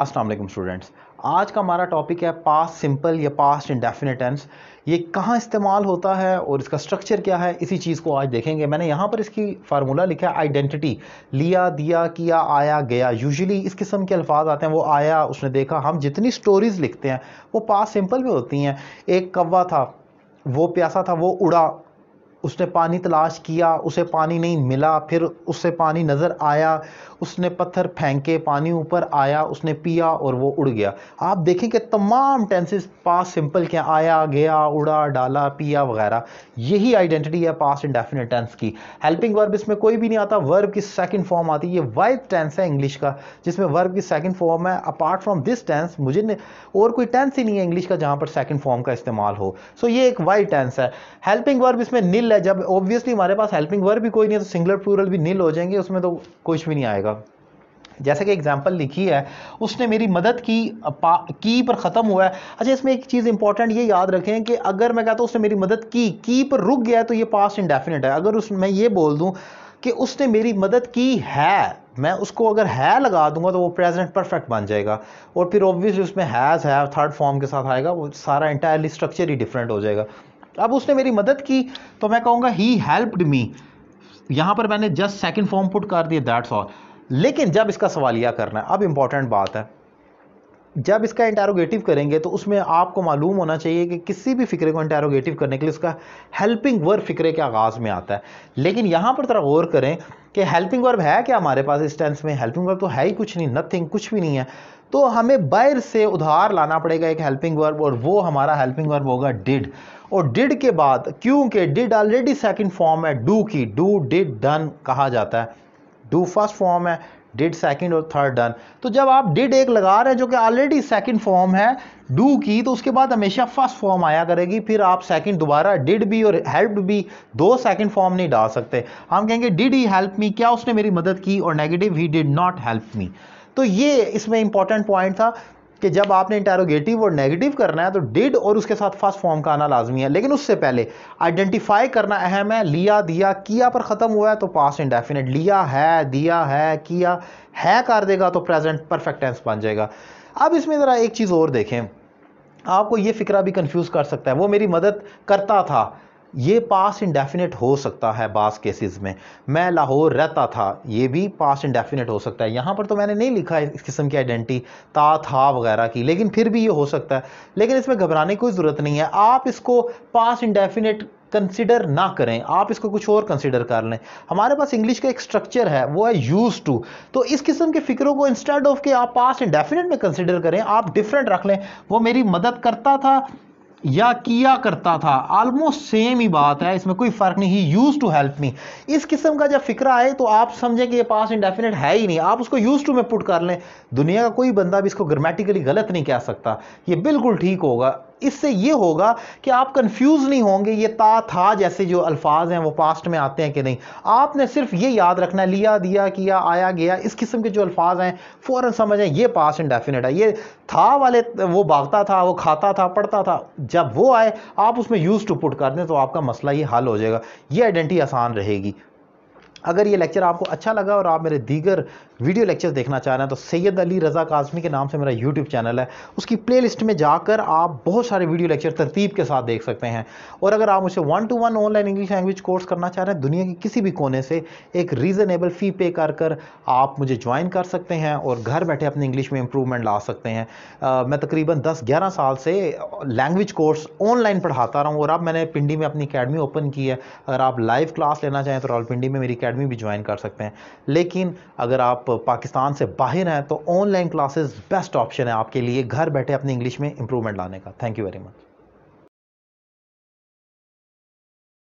अस्सलाम वालेकुम स्टूडेंट्स आज का हमारा टॉपिक है पास सिंपल या पास्ट इंडेफिनेट टेंस ये कहाँ इस्तेमाल होता है और इसका स्ट्रक्चर क्या है इसी चीज़ को आज देखेंगे मैंने यहाँ पर इसकी फार्मूला लिखा है आइडेंटिटी लिया दिया किया आया गया यूजुअली इस किस्म के अल्फाज आते हैं वो आया उसने देखा हम जितनी स्टोरीज़ लिखते हैं वो पास सिंपल में होती हैं एक कौवा था वो प्यासा था वो उड़ा उसने पानी तलाश किया उसे पानी नहीं मिला फिर उससे पानी नज़र आया उसने पत्थर फेंके पानी ऊपर आया उसने पिया और वो उड़ गया आप देखें कि तमाम टेंसेस पास सिंपल क्या आया गया उड़ा डाला पिया वगैरह यही आइडेंटिटी है पास इंडेफिनेट टेंस की हेल्पिंग वर्ब इसमें कोई भी नहीं आता वर्ब की सेकंड फॉर्म आती है ये वाइफ टेंस है इंग्लिश का जिसमें वर्ब की सेकेंड फॉर्म है अपार्ट फ्रॉम दिस टेंस मुझे और कोई टेंस ही नहीं है इंग्लिश का जहाँ पर सेकेंड फॉर्म का इस्तेमाल हो सो so, ये एक वाइफ टेंस है हेल्पिंग वर्ब इसमें नील नील है जब ऑब्वियसली हमारे पास हेल्पिंग वर्ब भी कोई नहीं है तो सिंगलर प्लूरल भी नील हो जाएंगे उसमें तो कुछ भी नहीं आएगा जैसे कि एग्जाम्पल लिखी है उसने मेरी मदद की की पर ख़त्म हुआ है अच्छा इसमें एक चीज़ इंपॉर्टेंट ये याद रखें कि अगर मैं कहता हूँ उसने मेरी मदद की की पर रुक गया तो ये पास्ट इंडेफिनेट है अगर उस मैं ये बोल दूँ कि उसने मेरी मदद की है मैं उसको अगर है लगा दूंगा तो वो प्रेजेंट परफेक्ट बन जाएगा और फिर ऑब्वियसली उसमें हैज़ है थर्ड फॉर्म के साथ आएगा वो सारा इंटायरली स्ट्रक्चर ही डिफरेंट हो जाएगा अब उसने मेरी मदद की तो मैं कहूँगा ही हेल्प्ड मी यहाँ पर मैंने जस्ट सेकेंड फॉर्म पुट कर दिया दैट्स ऑल लेकिन जब इसका सवालिया करना है अब इम्पॉर्टेंट बात है जब इसका इंटेरोगेटिव करेंगे तो उसमें आपको मालूम होना चाहिए कि किसी भी फिक्रे को इंटेरोगेटिव करने के लिए उसका हेल्पिंग वर्ब फिक्रे के आगाज़ में आता है लेकिन यहाँ पर तरह गौर करें कि हेल्पिंग वर्ब है क्या हमारे पास इस टेंस में हेल्पिंग वर्ब तो है ही कुछ नहीं नथिंग कुछ भी नहीं है तो हमें बैर से उधार लाना पड़ेगा एक हेल्पिंग वर्ब और वो हमारा हेल्पिंग वर्ब होगा डिड और डिड के बाद क्योंकि डिड ऑलरेडी सेकंड फॉर्म है डू की डू डिड डन कहा जाता है डू फर्स्ट फॉर्म है डिड सेकंड और थर्ड डन तो जब आप डिड एक लगा रहे हैं जो कि ऑलरेडी सेकंड फॉर्म है डू की तो उसके बाद हमेशा फर्स्ट फॉर्म आया करेगी फिर आप सेकंड दोबारा डिड भी और हेल्प भी दो सेकंड फॉर्म नहीं डाल सकते हम कहेंगे डिड ही हेल्प मी क्या उसने मेरी मदद की और negative he did not help me तो ये इसमें इंपॉर्टेंट पॉइंट था कि जब आपने इंटेरोगेटिव और नेगेटिव करना है तो डिड और उसके साथ फर्स्ट फॉर्म का आना लाजमी है लेकिन उससे पहले आइडेंटिफाई करना अहम है लिया दिया किया पर ख़त्म हुआ है तो पास इंडेफिनेट लिया है दिया है किया है कर देगा तो प्रेजेंट परफेक्ट टेंस बन जाएगा अब इसमें ज़रा एक चीज़ और देखें आपको ये फ़िक्रा भी कंफ्यूज कर सकता है वो मेरी मदद करता था ये पास इंडेफिनेट हो सकता है बास केसेस में मैं लाहौर रहता था ये भी पास इंडेफिनेट हो सकता है यहाँ पर तो मैंने नहीं लिखा इस किस्म की आइडेंटिटी ता था वगैरह की लेकिन फिर भी ये हो सकता है लेकिन इसमें घबराने की कोई ज़रूरत नहीं है आप इसको पास इंडेफिनेट कंसिडर ना करें आप इसको कुछ और कंसिडर कर लें हमारे पास इंग्लिश का एक स्ट्रक्चर है वो है यूज टू तो इस किस्म के फिक्रों को इंस्टेड ऑफ के आप पास इंडेफिनेट में कंसिडर करें आप डिफरेंट रख लें वो मेरी मदद करता था या किया करता था ऑलमोस्ट सेम ही बात है इसमें कोई फ़र्क नहीं he used to help me इस किस्म का जब फिक्र आए तो आप समझें कि ये पास इंडेफिनेट है ही नहीं आप उसको यूज़ टू में पुट कर लें दुनिया का कोई बंदा भी इसको ग्रामेटिकली गलत नहीं कह सकता ये बिल्कुल ठीक होगा इससे ये होगा कि आप कंफ्यूज नहीं होंगे ये ता था जैसे जो अल्फाज हैं वो पास्ट में आते हैं कि नहीं आपने सिर्फ ये याद रखना लिया दिया किया आया गया इस किस्म के जो अल्फाज हैं फ़ौर समझें ये पास्ट इंडेफिनेट है ये था वाले वो भागता था वो खाता था पढ़ता था जब वो आए आप उसमें यूज़ टू पुट कर दें तो आपका मसला ये हल हो जाएगा ये आइडेंटिटी आसान रहेगी अगर ये लेक्चर आपको अच्छा लगा और आप मेरे दीगर वीडियो लेक्चर देखना चाह रहे हैं तो सैयद अली रज़ा काजमी के नाम से मेरा यूट्यूब चैनल है उसकी प्लेलिस्ट में जाकर आप बहुत सारे वीडियो लेक्चर तरतीब के साथ देख सकते हैं और अगर आप मुझे one to one online English language course करना चाह रहे हैं दुनिया के किसी भी कोने से एक रीज़नेबल फ़ी पे कर कर आप मुझे ज्वाइन कर सकते हैं और घर बैठे अपनी इंग्लिश में इंप्रूवमेंट ला सकते हैं मैं तकरीबन दस ग्यारह साल से लैंग्वेज कोर्स ऑनलाइन पढ़ाता रहा हूँ और अब मैंने पिंडी में अपनी अकेडमी ओपन की है अगर आप लाइव क्लास लेना चाहें तो रावलपिंडी में मेरी अकेडमी भी ज्वाइन कर सकते हैं लेकिन अगर आप पाकिस्तान से बाहर हैं तो ऑनलाइन क्लासेस बेस्ट ऑप्शन है आपके लिए घर बैठे अपनी इंग्लिश में इंप्रूवमेंट लाने का थैंक यू वेरी मच